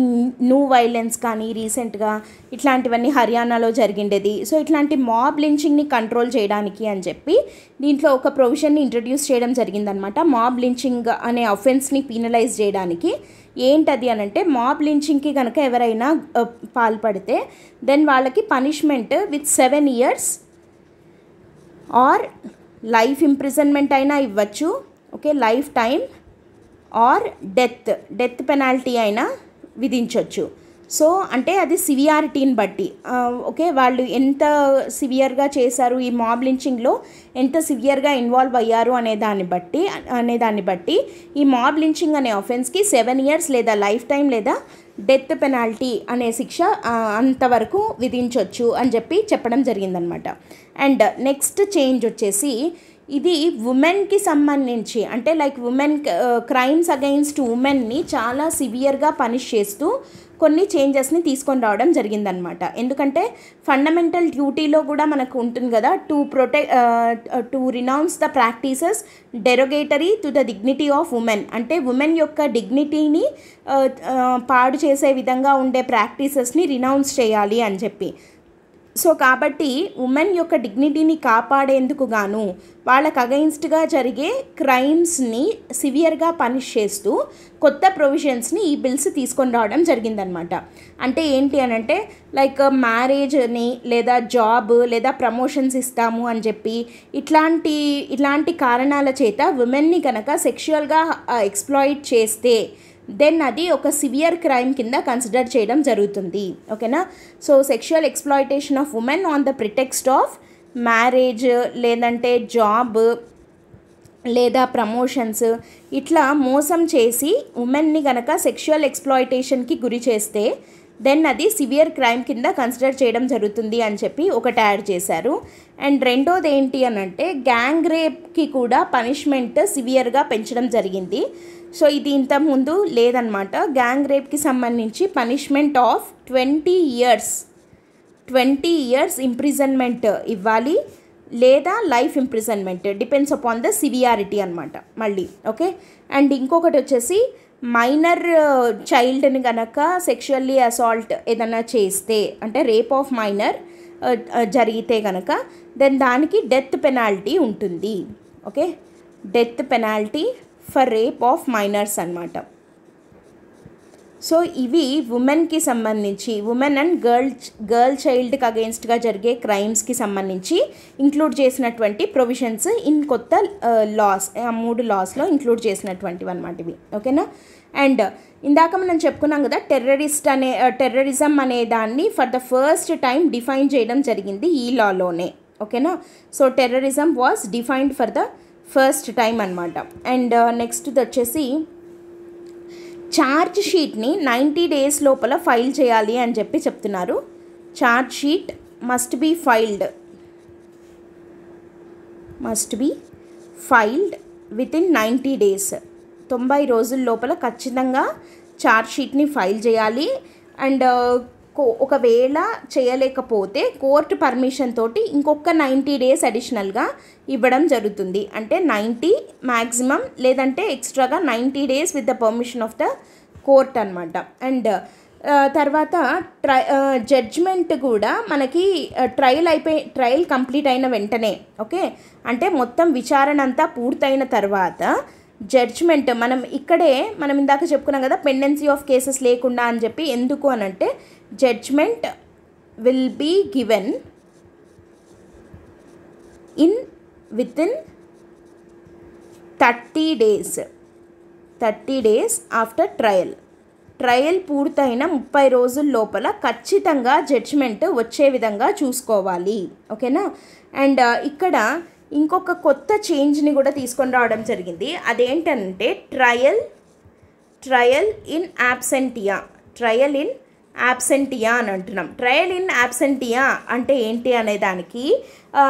న్యూ వైలెన్స్ కానీ రీసెంట్గా ఇట్లాంటివన్నీ హర్యానాలో జరిగిండేది సో ఇట్లాంటి మాబ్ లించింగ్ని కంట్రోల్ చేయడానికి అని చెప్పి దీంట్లో ఒక ప్రొవిజన్ని ఇంట్రడ్యూస్ చేయడం జరిగిందనమాట మాబ్ లించింగ్ అనే అఫెన్స్ని పీనలైజ్ చేయడానికి ఏంటది అని అంటే మాబ్ లించింగ్కి కనుక ఎవరైనా పాల్పడితే దెన్ వాళ్ళకి punishment with seven years or life imprisonment అయినా ఇవ్వచ్చు okay life time or death death penalty అయినా విధించవచ్చు సో అంటే అది సివియారిటీని బట్టి ఓకే వాళ్ళు ఎంత సివియర్గా చేశారు ఈ మాబ్ లించింగ్లో ఎంత సివియర్గా ఇన్వాల్వ్ అయ్యారు అనే దాన్ని బట్టి అనే దాన్ని బట్టి ఈ మాబ్ లించింగ్ అనే ఆఫెన్స్కి సెవెన్ ఇయర్స్ లేదా లైఫ్ టైం లేదా డెత్ పెనాల్టీ అనే శిక్ష అంతవరకు విధించవచ్చు అని చెప్పి చెప్పడం జరిగిందనమాట అండ్ నెక్స్ట్ చేంజ్ వచ్చేసి ఇది ఉమెన్కి సంబంధించి అంటే లైక్ ఉమెన్ క్రైమ్స్ అగైన్స్ట్ ఉమెన్ని చాలా సివియర్గా పనిష్ చేస్తూ కొన్ని చేంజెస్ని తీసుకొని రావడం జరిగిందనమాట ఎందుకంటే ఫండమెంటల్ డ్యూటీలో కూడా మనకు ఉంటుంది కదా టు ప్రొటె to renounce the practices derogatory to the dignity of women అంటే ఉమెన్ యొక్క డిగ్నిటీని uh, uh, పాడు చేసే విధంగా ఉండే ప్రాక్టీసెస్ని రినౌన్స్ చేయాలి అని చెప్పి సో కాబట్టి ఉమెన్ యొక్క డిగ్నిటీని కాపాడేందుకు గాను వాళ్ళకు అగైన్స్ట్గా జరిగే క్రైమ్స్ని సివియర్గా పనిష్ చేస్తూ కొత్త ప్రొవిజన్స్ని ఈ బిల్స్ తీసుకొని రావడం జరిగిందనమాట అంటే ఏంటి అని అంటే లైక్ మ్యారేజ్ని లేదా జాబ్ లేదా ప్రమోషన్స్ ఇస్తాము అని చెప్పి ఇట్లాంటి ఇట్లాంటి కారణాల చేత ఉమెన్ని కనుక సెక్షువల్గా ఎక్స్ప్లాయిట్ చేస్తే దెన్ అది ఒక సివియర్ క్రైమ్ కింద కన్సిడర్ చేయడం జరుగుతుంది ఓకేనా so sexual exploitation of women on the pretext of marriage లేదంటే జాబ్ లేదా ప్రమోషన్స్ ఇట్లా మోసం చేసి ఉమెన్ని కనుక సెక్షువల్ ఎక్స్ప్లాయిటేషన్కి గురి చేస్తే దెన్ అది సివియర్ క్రైమ్ కింద కన్సిడర్ చేయడం జరుగుతుంది అని చెప్పి ఒకటి యాడ్ చేశారు అండ్ రెండోది ఏంటి అని అంటే గ్యాంగ్ రేప్కి కూడా పనిష్మెంట్ సివియర్గా పెంచడం జరిగింది సో ఇది ఇంతకుముందు లేదనమాట గ్యాంగ్ రేప్కి సంబంధించి punishment of twenty years twenty years imprisonment ఇవ్వాలి లేదా life imprisonment depends upon the severity అనమాట మళ్ళీ ఓకే అండ్ ఇంకొకటి వచ్చేసి మైనర్ చైల్డ్ని కనుక సెక్షువల్లీ అసాల్ట్ ఏదైనా చేస్తే అంటే రేప్ ఆఫ్ మైనర్ జరిగితే కనుక దెన్ దానికి డెత్ పెనాల్టీ ఉంటుంది okay death penalty for rape of minors అనమాట సో ఇవి ఉమెన్కి సంబంధించి ఉమెన్ అండ్ గర్ల్ గర్ల్ చైల్డ్కి అగెన్స్ట్గా జరిగే క్రైమ్స్కి సంబంధించి ఇంక్లూడ్ చేసినటువంటి ప్రొవిజన్స్ ఇన్ కొత్త లాస్ uh, ఆ మూడు లాస్లో ఇంక్లూడ్ చేసినటువంటివి అనమాట ఇవి ఓకేనా అండ్ ఇందాక మనం చెప్పుకున్నాం కదా టెర్రరిస్ట్ అనే టెర్రరిజం uh, అనే దాన్ని for the first time define చేయడం జరిగింది ఈ లాలోనే ఓకేనా so terrorism was defined for the first time అనమాట అండ్ నెక్స్ట్ వచ్చేసి ఛార్జ్ షీట్ని నైంటీ డేస్ లోపల ఫైల్ చేయాలి అని చెప్పి చెప్తున్నారు charge sheet must be filed must be filed within ninety days తొంభై రోజుల లోపల ఖచ్చితంగా ఛార్జ్ షీట్ని ఫైల్ చేయాలి అండ్ కో ఒకవేళ చేయలేకపోతే కోర్టు పర్మిషన్ తోటి ఇంకొక నైంటీ డేస్ అడిషనల్గా ఇవ్వడం జరుగుతుంది అంటే నైంటీ మ్యాక్సిమం లేదంటే ఎక్స్ట్రాగా ninety days with the permission of the court అనమాట అండ్ తర్వాత ట్రై జడ్జ్మెంట్ కూడా మనకి ట్రయల్ అయిపోయి ట్రయల్ కంప్లీట్ అయిన వెంటనే ఓకే అంటే మొత్తం విచారణ అంతా పూర్తయిన తర్వాత జడ్జ్మెంట్ మనం ఇక్కడే మనం ఇందాక చెప్పుకున్నాం కదా పెండెన్సీ ఆఫ్ కేసెస్ లేకుండా అని చెప్పి ఎందుకు అని అంటే judgement will be given in within thirty days thirty days after trial trial పూర్తయిన ముప్పై రోజుల లోపల ఖచ్చితంగా జడ్జ్మెంట్ వచ్చే విధంగా చూసుకోవాలి ఓకేనా అండ్ ఇక్కడ ఇంకొక కొత్త చేంజ్ని కూడా తీసుకొని రావడం జరిగింది అదేంటంటే trial trial in absentia trial in absentia అని అంటున్నాం ట్రయల్ ఇన్ యాబ్సెంటియా అంటే ఏంటి అనే దానికి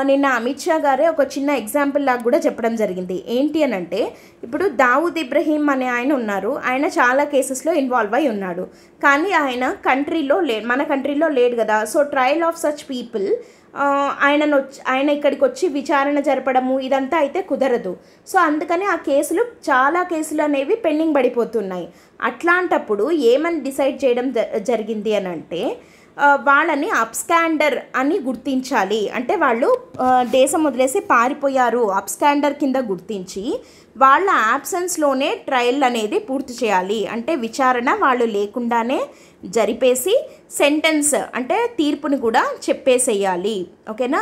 నిన్న అమిత్ షా గారే ఒక చిన్న ఎగ్జాంపుల్ లాగా కూడా చెప్పడం జరిగింది ఏంటి అని అంటే ఇప్పుడు దావూద్ ఇబ్రహీం అనే ఆయన ఉన్నారు ఆయన చాలా కేసెస్లో ఇన్వాల్వ్ అయి ఉన్నాడు కానీ ఆయన కంట్రీలో లే మన కంట్రీలో లేడు కదా so trial of such people ఆయనను ఆయన ఇక్కడికి వచ్చి విచారణ జరపడము ఇదంతా అయితే కుదరదు సో అందుకని ఆ కేసులు చాలా కేసులు అనేవి పెండింగ్ పడిపోతున్నాయి అట్లాంటప్పుడు ఏమని డిసైడ్ చేయడం జరిగింది అని అంటే వాళ్ళని అప్స్కాండర్ అని గుర్తించాలి అంటే వాళ్ళు దేశం వదిలేసి పారిపోయారు అప్స్కాండర్ కింద గుర్తించి వాళ్ళ యాబ్సెన్స్లోనే ట్రయల్ అనేది పూర్తి చేయాలి అంటే విచారణ వాళ్ళు లేకుండానే జరిపేసి సెంటెన్స్ అంటే తీర్పుని కూడా చెప్పేసేయాలి ఓకేనా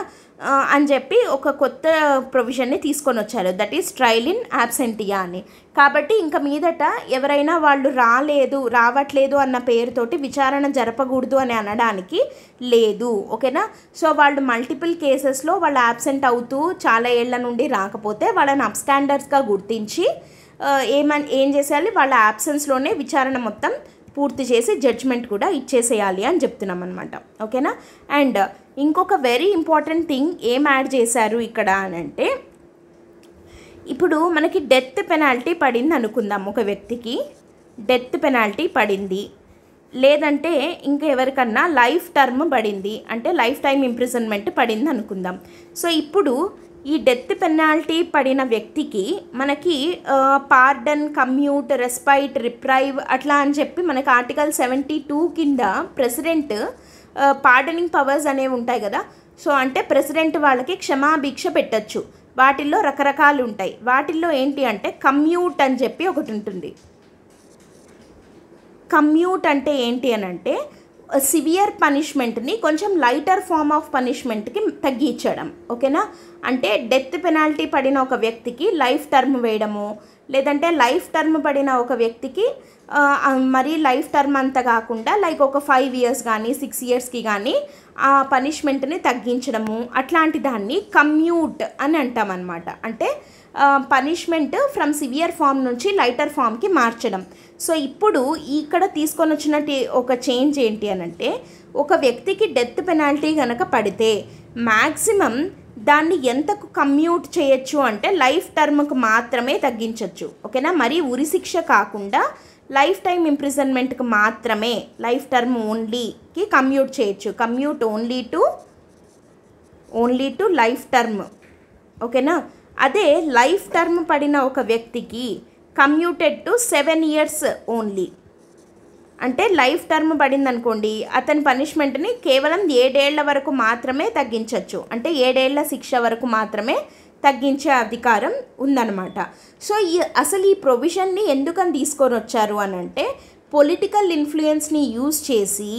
అని చెప్పి ఒక కొత్త ప్రొవిజన్ని తీసుకొని వచ్చారు that is trial in absentia అని కాబట్టి ఇంకా మీదట ఎవరైనా వాళ్ళు రాలేదు రావట్లేదు అన్న పేరుతోటి విచారణ జరపకూడదు అని అనడానికి లేదు ఓకేనా సో వాళ్ళు మల్టిపుల్ కేసెస్లో వాళ్ళు యాబ్సెంట్ అవుతూ చాలా ఏళ్ల నుండి రాకపోతే వాళ్ళని అబ్స్టాండర్స్గా గుర్తించి ఏమని ఏం చేసేయాలి వాళ్ళ యాబ్సెన్స్లోనే విచారణ మొత్తం పూర్తి చేసి జడ్జ్మెంట్ కూడా ఇచ్చేసేయాలి అని చెప్తున్నాం అనమాట ఓకేనా అండ్ uh, ఇంకొక వెరీ ఇంపార్టెంట్ థింగ్ ఏం యాడ్ చేశారు ఇక్కడ అని అంటే ఇప్పుడు మనకి డెత్ పెనాల్టీ పడింది అనుకుందాం ఒక వ్యక్తికి డెత్ పెనాల్టీ పడింది లేదంటే ఇంకా ఎవరికన్నా లైఫ్ టర్మ్ పడింది అంటే లైఫ్ టైం ఇంప్రిజన్మెంట్ పడింది అనుకుందాం సో ఇప్పుడు ఈ డెత్ పెనాల్టీ పడిన వ్యక్తికి మనకి పార్డన్ కమ్యూట్ రెస్పైట్ రిప్రైవ్ అట్లా అని చెప్పి మనకి ఆర్టికల్ సెవెంటీ టూ కింద ప్రెసిడెంట్ పార్డనింగ్ పవర్స్ అనేవి ఉంటాయి కదా సో అంటే ప్రెసిడెంట్ వాళ్ళకి క్షమాభిక్ష పెట్టచ్చు వాటిల్లో రకరకాలు ఉంటాయి వాటిల్లో ఏంటి అంటే కమ్యూట్ అని చెప్పి ఒకటి ఉంటుంది కమ్యూట్ అంటే ఏంటి అని అంటే సివియర్ పనిష్మెంట్ని కొంచెం లైటర్ ఫామ్ ఆఫ్ పనిష్మెంట్కి తగ్గించడం ఓకేనా అంటే డెత్ పెనాల్టీ పడిన ఒక వ్యక్తికి లైఫ్ టర్మ్ వేయడము లేదంటే లైఫ్ టర్మ్ పడిన ఒక వ్యక్తికి మరి లైఫ్ టర్మ్ అంతా కాకుండా లైక్ ఒక ఫైవ్ ఇయర్స్ కానీ సిక్స్ ఇయర్స్కి కానీ ఆ పనిష్మెంట్ని తగ్గించడము అట్లాంటి దాన్ని కమ్యూట్ అని అంటాం అనమాట అంటే పనిష్మెంట్ ఫ్రమ్ సివియర్ ఫామ్ నుంచి లైటర్ ఫామ్కి మార్చడం సో ఇప్పుడు ఇక్కడ తీసుకొని వచ్చిన ఒక చేంజ్ ఏంటి అనంటే ఒక వ్యక్తికి డెత్ పెనాల్టీ కనుక పడితే మ్యాక్సిమం దాన్ని ఎంతకు కమ్యూట్ చేయొచ్చు అంటే లైఫ్ టర్మ్కు మాత్రమే తగ్గించవచ్చు ఓకేనా మరి ఉరి శిక్ష కాకుండా లైఫ్ టైం ఇంప్రిజన్మెంట్కి మాత్రమే లైఫ్ టర్మ్ ఓన్లీకి కమ్యూట్ చేయొచ్చు commute only to only to life term ఓకేనా అదే లైఫ్ టర్మ్ పడిన ఒక వ్యక్తికి commuted to seven years only అంటే లైఫ్ టర్మ్ పడిందనుకోండి అతని పనిష్మెంట్ని కేవలం ఏడేళ్ల వరకు మాత్రమే తగ్గించవచ్చు అంటే ఏడేళ్ల శిక్ష వరకు మాత్రమే తగ్గించే అధికారం ఉందన్నమాట సో ఈ అసలు ఈ ప్రొవిజన్ని ఎందుకని తీసుకొని వచ్చారు అని అంటే పొలిటికల్ ఇన్ఫ్లుయెన్స్ని యూజ్ చేసి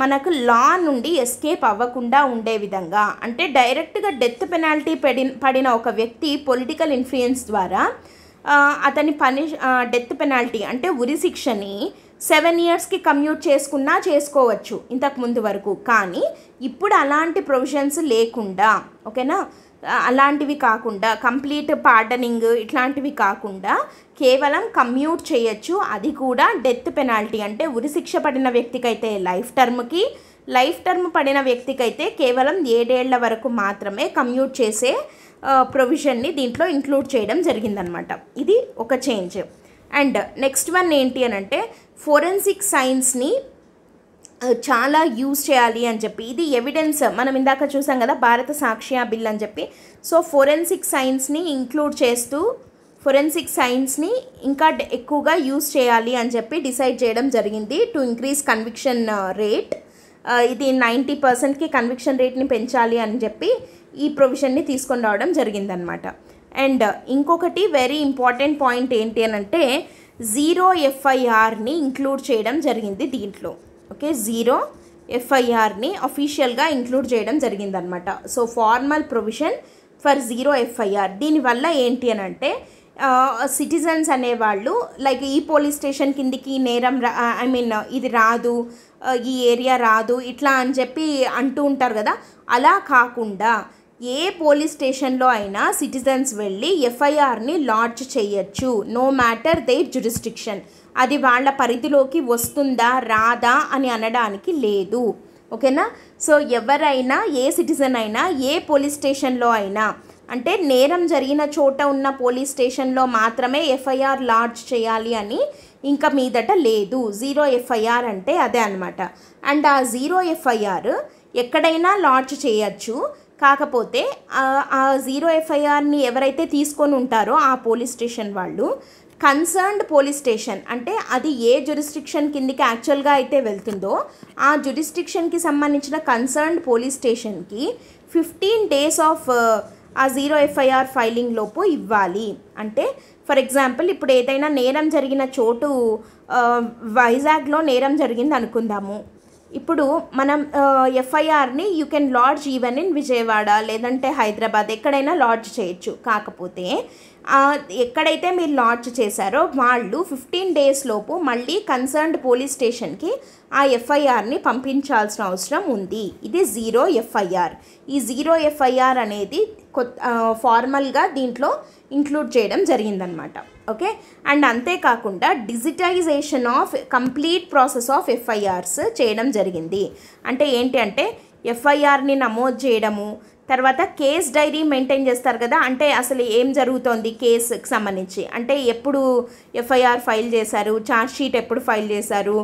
మనకు లా నుండి ఎస్కేప్ అవ్వకుండా ఉండే విధంగా అంటే డైరెక్ట్గా డెత్ పెనాల్టీ పడి పడిన ఒక వ్యక్తి పొలిటికల్ ఇన్ఫ్లుయెన్స్ ద్వారా అతని పని డెత్ పెనాల్టీ అంటే ఉరి శిక్షని సెవెన్ ఇయర్స్కి కమ్యూట్ చేసుకున్నా చేసుకోవచ్చు ఇంతకు ముందు వరకు కానీ ఇప్పుడు అలాంటి ప్రొవిజన్స్ లేకుండా ఓకేనా అలాంటివి కాకుండా కంప్లీట్ పార్డనింగ్ ఇట్లాంటివి కాకుండా కేవలం కమ్యూట్ చేయొచ్చు అది కూడా డెత్ పెనాల్టీ అంటే ఉరిశిక్ష పడిన వ్యక్తికైతే లైఫ్ టర్మ్కి లైఫ్ టర్మ్ పడిన వ్యక్తికైతే కేవలం ఏడేళ్ల వరకు మాత్రమే కమ్యూట్ చేసే ప్రొవిజన్ని దీంట్లో ఇంక్లూడ్ చేయడం జరిగిందనమాట ఇది ఒక చేంజ్ అండ్ నెక్స్ట్ వన్ ఏంటి అని అంటే ఫోరెన్సిక్ సైన్స్ని చాలా యూజ్ చేయాలి అని చెప్పి ఇది ఎవిడెన్స్ మనం ఇందాక చూసాం కదా భారత సాక్ష్య బిల్ అని చెప్పి సో ఫోరెన్సిక్ సైన్స్ని ఇంక్లూడ్ చేస్తూ ఫొరెన్సిక్ సైన్స్ని ఇంకా ఎక్కువగా యూజ్ చేయాలి అని చెప్పి డిసైడ్ చేయడం జరిగింది టు ఇంక్రీజ్ కన్విక్షన్ రేట్ ఇది నైంటీ పర్సెంట్కి కన్విక్షన్ రేట్ని పెంచాలి అని చెప్పి ఈ ప్రొవిజన్ని తీసుకొని రావడం జరిగిందనమాట అండ్ uh, ఇంకొకటి వెరీ ఇంపార్టెంట్ పాయింట్ ఏంటి అని అంటే జీరో ఎఫ్ఐఆర్ని ఇంక్లూడ్ చేయడం జరిగింది దీంట్లో ఓకే జీరో ఎఫ్ఐఆర్ని అఫీషియల్గా ఇంక్లూడ్ చేయడం జరిగిందనమాట so formal provision for zero FIR దీనివల్ల ఏంటి అని అంటే సిటిజన్స్ అనేవాళ్ళు లైక్ ఈ పోలీస్ స్టేషన్ కిందికి నేరం ఐ మీన్ ఇది రాదు ఈ ఏరియా రాదు ఇట్లా అని చెప్పి అంటూ ఉంటారు కదా అలా కాకుండా ఏ పోలీస్ స్టేషన్లో అయినా సిటిజన్స్ వెళ్ళి ఎఫ్ఐఆర్ని లాడ్జ్ చేయొచ్చు నో మ్యాటర్ దే జ్యురిస్టిక్షన్ అది వాళ్ళ పరిధిలోకి వస్తుందా రాదా అని అనడానికి లేదు ఓకేనా సో ఎవరైనా ఏ సిటిజన్ అయినా ఏ పోలీస్ స్టేషన్లో అయినా అంటే నేరం జరిగిన చోట ఉన్న పోలీస్ స్టేషన్లో మాత్రమే ఎఫ్ఐఆర్ లాడ్జ్ చేయాలి అని ఇంకా మీదట లేదు జీరో ఎఫ్ఐఆర్ అంటే అదే అనమాట అండ్ ఆ జీరో ఎఫ్ఐఆర్ ఎక్కడైనా లాడ్జ్ చేయొచ్చు కాకపోతే ఆ జీరో ఎఫ్ఐఆర్ని ఎవరైతే తీసుకొని ఉంటారో ఆ పోలీస్ స్టేషన్ వాళ్ళు కన్సర్న్డ్ పోలీస్ స్టేషన్ అంటే అది ఏ జ్యురిస్ట్రిక్షన్ కిందికి యాక్చువల్గా అయితే వెళ్తుందో ఆ జ్యురిస్ట్రిక్షన్కి సంబంధించిన కన్సర్న్డ్ పోలీస్ స్టేషన్కి ఫిఫ్టీన్ డేస్ ఆఫ్ ఆ జీరో ఎఫ్ఐఆర్ ఫైలింగ్ లోపు ఇవ్వాలి అంటే ఫర్ ఎగ్జాంపుల్ ఇప్పుడు ఏదైనా నేరం జరిగిన చోటు వైజాగ్లో uh, నేరం జరిగింది అనుకుందాము ఇప్పుడు మనం ఎఫ్ఐఆర్ని you can lodge even in Vijayawada లేదంటే హైదరాబాద్ ఎక్కడైనా లాడ్జ్ చేయొచ్చు కాకపోతే ఎక్కడైతే మీరు లాడ్జ్ చేశారో వాళ్ళు ఫిఫ్టీన్ డేస్ లోపు మళ్ళీ కన్సర్న్డ్ పోలీస్ స్టేషన్కి ఆ ఎఫ్ఐఆర్ని పంపించాల్సిన అవసరం ఉంది ఇది జీరో ఎఫ్ఐఆర్ ఈ జీరో ఎఫ్ఐఆర్ అనేది ఫార్మల్గా దీంట్లో ఇంక్లూడ్ చేయడం జరిగిందనమాట ఓకే అండ్ అంతేకాకుండా digitization of complete process of FIRs చేయడం జరిగింది అంటే ఏంటి అంటే ఎఫ్ఐఆర్ని నమోదు చేయడము తర్వాత కేస్ డైరీ మెయింటైన్ చేస్తారు కదా అంటే అసలు ఏం జరుగుతోంది కేసుకి సంబంధించి అంటే ఎప్పుడు ఎఫ్ఐఆర్ ఫైల్ చేశారు ఛార్జ్ షీట్ ఎప్పుడు ఫైల్ చేశారు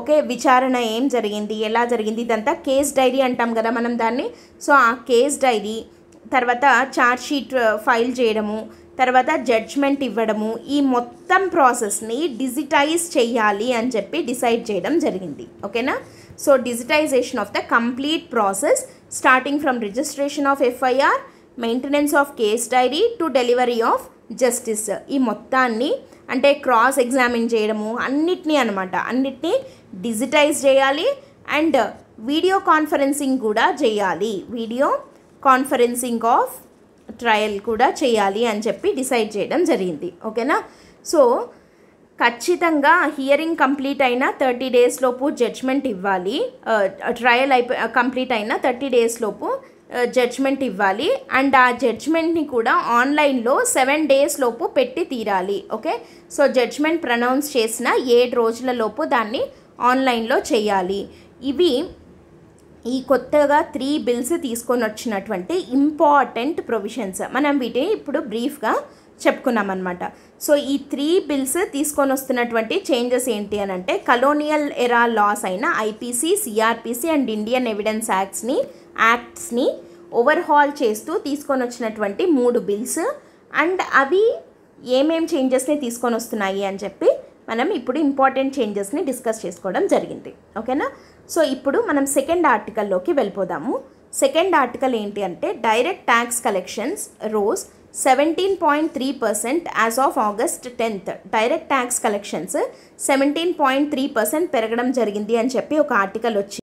ఓకే విచారణ ఏం జరిగింది ఎలా జరిగింది ఇదంతా కేస్ డైరీ అంటాం కదా మనం దాన్ని సో ఆ కేస్ డైరీ తర్వాత ఛార్జ్ షీట్ ఫైల్ చేయడము తర్వాత జడ్జ్మెంట్ ఇవ్వడము ఈ మొత్తం ప్రాసెస్ని డిజిటైజ్ చేయాలి అని చెప్పి డిసైడ్ చేయడం జరిగింది ఓకేనా so digitization of the complete process starting from registration of FIR maintenance of case diary to delivery of justice ఈ మొత్తాన్ని అంటే క్రాస్ ఎగ్జామిన్ చేయడము అన్నిటినీ అనమాట అన్నిటినీ డిజిటైజ్ చేయాలి అండ్ వీడియో కాన్ఫరెన్సింగ్ కూడా చేయాలి వీడియో కాన్ఫరెన్సింగ్ ఆఫ్ ట్రయల్ కూడా చేయాలి అని చెప్పి డిసైడ్ చేయడం జరిగింది ఓకేనా సో ఖచ్చితంగా హియరింగ్ కంప్లీట్ అయిన థర్టీ డేస్ లోపు జడ్జ్మెంట్ ఇవ్వాలి ట్రయల్ అయిపో కంప్లీట్ అయిన థర్టీ డేస్ లోపు జడ్జ్మెంట్ ఇవ్వాలి అండ్ ఆ జడ్జ్మెంట్ని కూడా ఆన్లైన్లో సెవెన్ డేస్ లోపు పెట్టి తీరాలి ఓకే సో జడ్జ్మెంట్ ప్రనౌన్స్ చేసిన ఏడు రోజులలోపు దాన్ని ఆన్లైన్లో చేయాలి ఇవి ఈ కొత్తగా త్రీ బిల్స్ తీసుకొని వచ్చినటువంటి ఇంపార్టెంట్ ప్రొవిజన్స్ మనం వీటిని ఇప్పుడు బ్రీఫ్గా చెప్పుకున్నాం అనమాట సో ఈ త్రీ బిల్స్ తీసుకొని వస్తున్నటువంటి చేంజెస్ ఏంటి అని అంటే కలోనియల్ ఎరా లాస్ అయిన IPC CrPC and Indian evidence యాక్ట్స్ని యాక్ట్స్ని ఓవర్హాల్ చేస్తూ తీసుకొని వచ్చినటువంటి మూడు బిల్స్ అండ్ అవి ఏమేం చేంజెస్ని తీసుకొని వస్తున్నాయి అని చెప్పి మనం ఇప్పుడు ఇంపార్టెంట్ చేంజెస్ని డిస్కస్ చేసుకోవడం జరిగింది ఓకేనా సో ఇప్పుడు మనం సెకండ్ ఆర్టికల్లోకి వెళ్ళిపోదాము సెకండ్ ఆర్టికల్ ఏంటి అంటే direct tax collections rose seventeen point three percent as of August tenth direct tax collections seventeen point three percent పెరగడం జరిగింది అని చెప్పి ఒక ఆర్టికల్ వచ్చింది